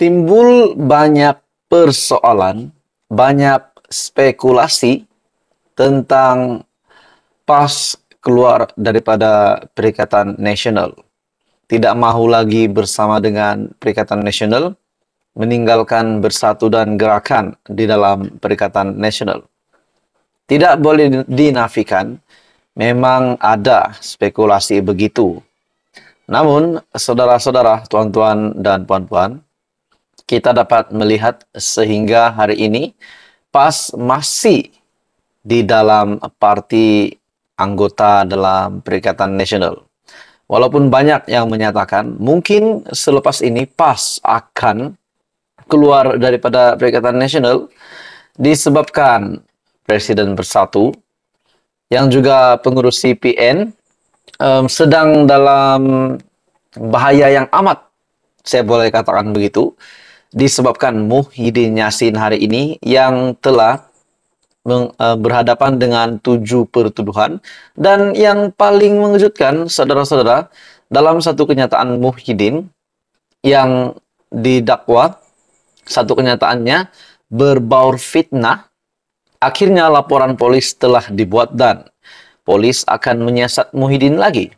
timbul banyak persoalan, banyak spekulasi tentang pas keluar daripada Perikatan Nasional, tidak mau lagi bersama dengan Perikatan Nasional, meninggalkan bersatu dan gerakan di dalam Perikatan Nasional. Tidak boleh dinafikan, memang ada spekulasi begitu. Namun, saudara-saudara, tuan-tuan dan puan-puan, kita dapat melihat sehingga hari ini PAS masih di dalam parti anggota dalam Perikatan Nasional. Walaupun banyak yang menyatakan mungkin selepas ini PAS akan keluar daripada Perikatan Nasional disebabkan Presiden Bersatu yang juga pengurus CPN um, sedang dalam bahaya yang amat saya boleh katakan begitu disebabkan Muhyiddin Yassin hari ini yang telah Eh, berhadapan dengan tujuh pertuduhan. Dan yang paling mengejutkan, saudara-saudara, dalam satu kenyataan Muhyiddin yang didakwa, satu kenyataannya berbaur fitnah, akhirnya laporan polis telah dibuat dan polis akan menyiasat Muhyiddin lagi.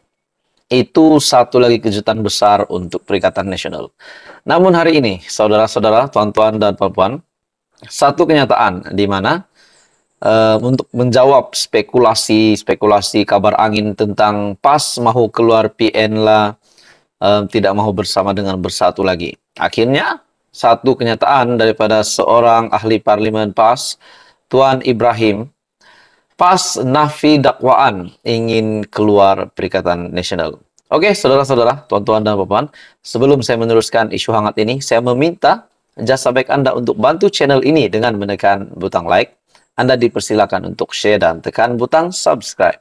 Itu satu lagi kejutan besar untuk Perikatan Nasional. Namun hari ini, saudara-saudara, tuan-tuan dan puan-puan, satu kenyataan di mana uh, untuk menjawab spekulasi-spekulasi kabar angin tentang PAS mau keluar PN lah, uh, tidak mau bersama dengan bersatu lagi. Akhirnya, satu kenyataan daripada seorang ahli parlimen PAS, Tuan Ibrahim, PAS nafi dakwaan ingin keluar Perikatan Nasional. Oke, saudara-saudara, tuan-tuan dan puan, sebelum saya meneruskan isu hangat ini, saya meminta jasa baik Anda untuk bantu channel ini dengan menekan butang like, anda dipersilakan untuk share dan tekan butang subscribe.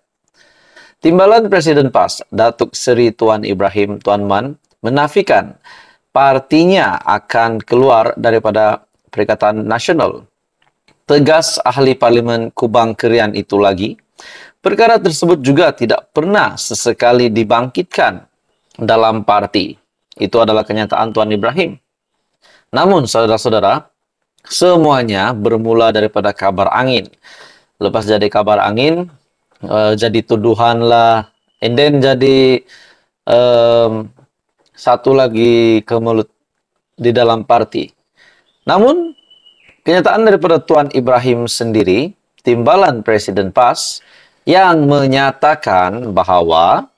Timbalan Presiden PAS, Datuk Seri Tuan Ibrahim Tuan Man, menafikan partinya akan keluar daripada Perikatan Nasional. Tegas ahli parlimen Kubang Kerian itu lagi, perkara tersebut juga tidak pernah sesekali dibangkitkan dalam parti. Itu adalah kenyataan Tuan Ibrahim. Namun, saudara-saudara, Semuanya bermula daripada kabar angin. Lepas jadi kabar angin, uh, jadi tuduhan lah, and then jadi um, satu lagi kemelut di dalam parti. Namun, kenyataan daripada Tuan Ibrahim sendiri, timbalan Presiden PAS, yang menyatakan bahwa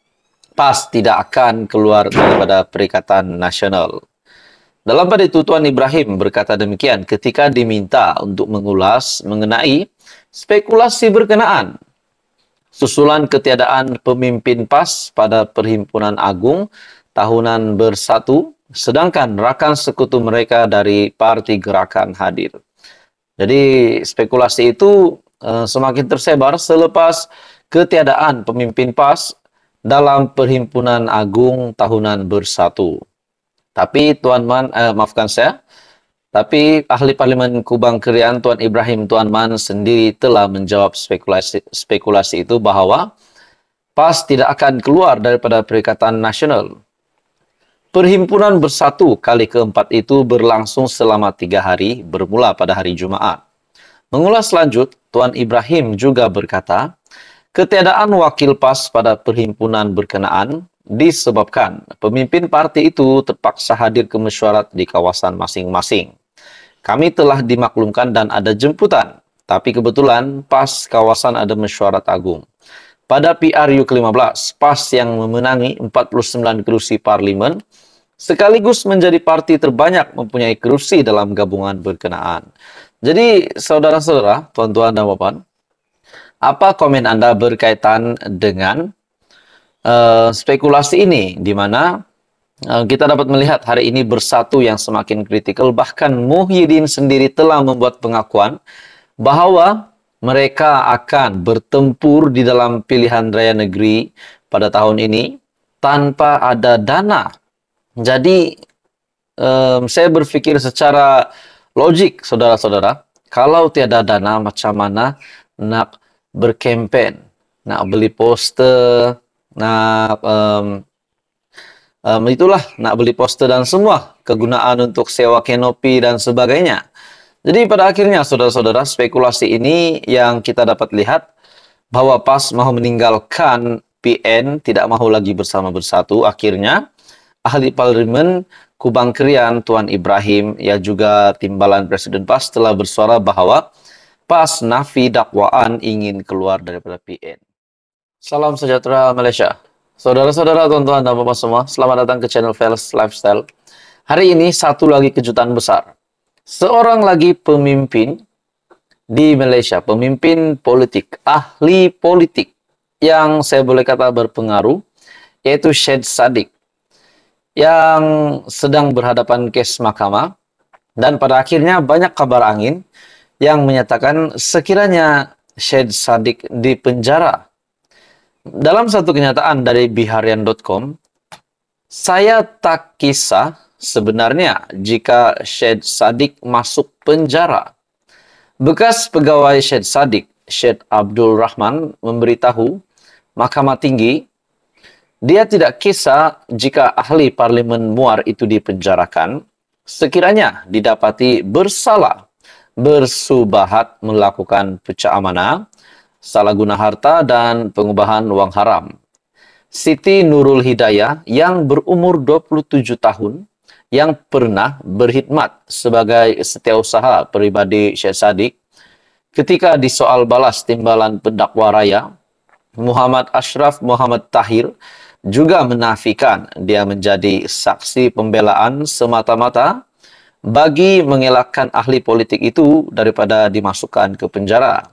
PAS tidak akan keluar daripada Perikatan Nasional. Dalam pada itu Tuan Ibrahim berkata demikian ketika diminta untuk mengulas mengenai spekulasi berkenaan susulan ketiadaan pemimpin PAS pada Perhimpunan Agung tahunan bersatu, sedangkan rakan sekutu mereka dari parti gerakan hadir. Jadi spekulasi itu e, semakin tersebar selepas ketiadaan pemimpin PAS dalam Perhimpunan Agung tahunan bersatu. Tapi Tuan Man, uh, maafkan saya, tapi ahli parlimen Kubang Kerian Tuan Ibrahim Tuan Man sendiri telah menjawab spekulasi, spekulasi itu bahawa PAS tidak akan keluar daripada Perikatan Nasional. Perhimpunan bersatu kali keempat itu berlangsung selama tiga hari bermula pada hari Jumaat. Mengulas lanjut, Tuan Ibrahim juga berkata, Ketiadaan wakil PAS pada perhimpunan berkenaan disebabkan pemimpin parti itu terpaksa hadir ke mesyuarat di kawasan masing-masing. Kami telah dimaklumkan dan ada jemputan, tapi kebetulan pas kawasan ada mesyuarat agung. Pada PRU ke-15, PAS yang memenangi 49 kursi parlimen sekaligus menjadi parti terbanyak mempunyai kursi dalam gabungan berkenaan. Jadi, saudara-saudara, tuan-tuan dan bapak-bapak, apa komen Anda berkaitan dengan Eh, spekulasi ini, di mana eh, kita dapat melihat hari ini bersatu yang semakin kritikal. Bahkan Muhyiddin sendiri telah membuat pengakuan bahwa mereka akan bertempur di dalam pilihan raya negeri pada tahun ini tanpa ada dana. Jadi um, saya berpikir secara logik, saudara-saudara, kalau tiada dana macam mana nak berkempen, nak beli poster, Nah, um, um, itulah nak beli poster dan semua kegunaan untuk sewa kanopi dan sebagainya. Jadi pada akhirnya saudara-saudara spekulasi ini yang kita dapat lihat bahwa PAS mau meninggalkan PN tidak mau lagi bersama bersatu akhirnya ahli parlemen Kubang Krian Tuan Ibrahim ya juga timbalan Presiden PAS telah bersuara bahwa PAS nafi dakwaan ingin keluar daripada PN. Salam sejahtera Malaysia. Saudara-saudara, tuan-tuan dan bapak semua, selamat datang ke channel Fels Lifestyle. Hari ini satu lagi kejutan besar. Seorang lagi pemimpin di Malaysia, pemimpin politik, ahli politik yang saya boleh kata berpengaruh, yaitu Syed Sadiq yang sedang berhadapan kes mahkamah dan pada akhirnya banyak kabar angin yang menyatakan sekiranya Syed Sadiq dipenjara dalam satu kenyataan dari biharian.com, saya tak kisah sebenarnya jika Syed Sadik masuk penjara. Bekas pegawai Syed Sadik, Syed Abdul Rahman memberitahu Mahkamah Tinggi, dia tidak kisah jika ahli parlimen Muar itu dipenjarakan, sekiranya didapati bersalah bersubahat melakukan pecah amanah, salah guna harta, dan pengubahan uang haram. Siti Nurul Hidayah yang berumur 27 tahun yang pernah berkhidmat sebagai setiausaha pribadi Syekh Sadik ketika disoal balas timbalan pendakwa raya Muhammad Ashraf Muhammad Tahir juga menafikan dia menjadi saksi pembelaan semata-mata bagi mengelakkan ahli politik itu daripada dimasukkan ke penjara.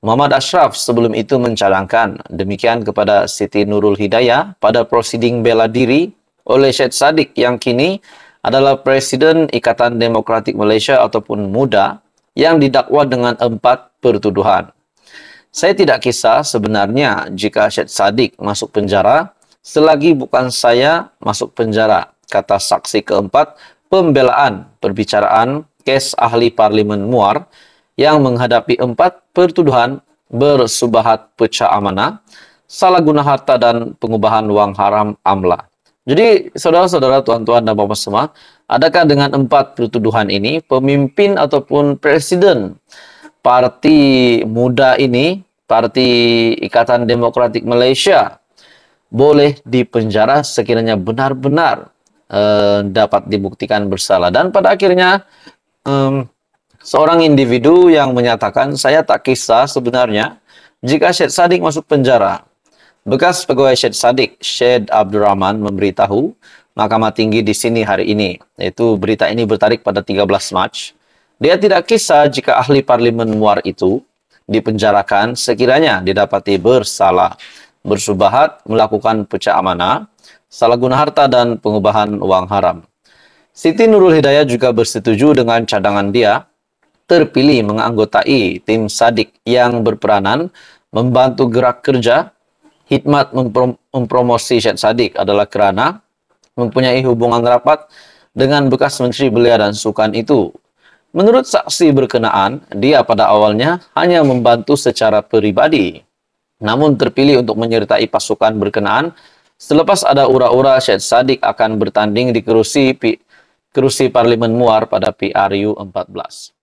Muhammad Ashraf sebelum itu mencadangkan demikian kepada Siti Nurul Hidayah pada prosiding bela diri oleh Syed Sadiq yang kini adalah Presiden Ikatan Demokratik Malaysia ataupun MUDA yang didakwa dengan empat pertuduhan. Saya tidak kisah sebenarnya jika Syed Sadiq masuk penjara selagi bukan saya masuk penjara, kata saksi keempat pembelaan perbicaraan kes ahli parlimen Muar yang menghadapi empat pertuduhan bersubahat pecah amanah, salah guna harta dan pengubahan uang haram amla. Jadi saudara-saudara tuan-tuan dan bapak semua, adakah dengan empat pertuduhan ini pemimpin ataupun presiden parti muda ini, parti Ikatan Demokratik Malaysia boleh dipenjara sekiranya benar-benar eh, dapat dibuktikan bersalah dan pada akhirnya Seorang individu yang menyatakan, saya tak kisah sebenarnya jika Syed Sadik masuk penjara. Bekas pegawai Syed Sadik, Syed Abdurrahman memberitahu Mahkamah Tinggi di sini hari ini, yaitu berita ini bertarik pada 13 Mac. Dia tidak kisah jika ahli parlimen muar itu dipenjarakan sekiranya didapati bersalah, bersubahat, melakukan pecah amanah, salah guna harta dan pengubahan uang haram. Siti Nurul Hidayah juga bersetuju dengan cadangan dia terpilih menganggotai tim Sadik yang berperanan membantu gerak kerja. Hikmat memprom mempromosi Syed Sadik adalah kerana mempunyai hubungan rapat dengan bekas menteri belia dan sukan itu. Menurut saksi berkenaan, dia pada awalnya hanya membantu secara pribadi. Namun terpilih untuk menyertai pasukan berkenaan selepas ada ura-ura Syed Sadik akan bertanding di kerusi, kerusi parlimen Muar pada PRU 14.